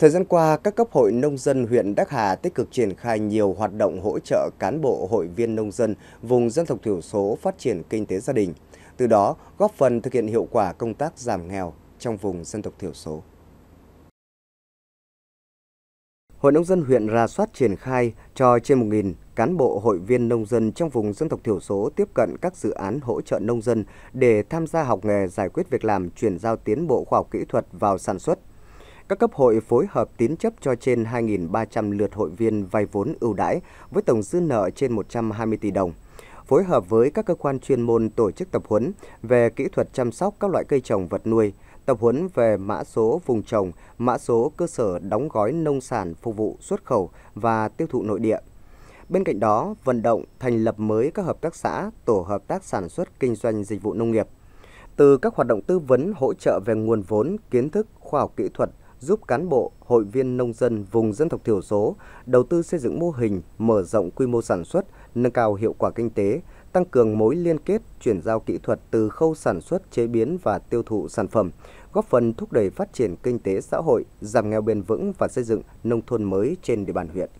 Thời gian qua, các cấp hội nông dân huyện Đắc Hà tích cực triển khai nhiều hoạt động hỗ trợ cán bộ hội viên nông dân vùng dân tộc thiểu số phát triển kinh tế gia đình, từ đó góp phần thực hiện hiệu quả công tác giảm nghèo trong vùng dân tộc thiểu số. Hội nông dân huyện ra soát triển khai cho trên 1.000 cán bộ hội viên nông dân trong vùng dân tộc thiểu số tiếp cận các dự án hỗ trợ nông dân để tham gia học nghề giải quyết việc làm chuyển giao tiến bộ khoa học kỹ thuật vào sản xuất, các cấp hội phối hợp tín chấp cho trên 2.300 lượt hội viên vay vốn ưu đãi với tổng dư nợ trên 120 tỷ đồng phối hợp với các cơ quan chuyên môn tổ chức tập huấn về kỹ thuật chăm sóc các loại cây trồng vật nuôi, tập huấn về mã số vùng trồng, mã số cơ sở đóng gói nông sản phục vụ xuất khẩu và tiêu thụ nội địa. Bên cạnh đó, vận động thành lập mới các hợp tác xã, tổ hợp tác sản xuất kinh doanh dịch vụ nông nghiệp. Từ các hoạt động tư vấn hỗ trợ về nguồn vốn, kiến thức, khoa học kỹ thuật giúp cán bộ, hội viên nông dân vùng dân tộc thiểu số đầu tư xây dựng mô hình, mở rộng quy mô sản xuất, nâng cao hiệu quả kinh tế, tăng cường mối liên kết, chuyển giao kỹ thuật từ khâu sản xuất, chế biến và tiêu thụ sản phẩm, góp phần thúc đẩy phát triển kinh tế xã hội, giảm nghèo bền vững và xây dựng nông thôn mới trên địa bàn huyện.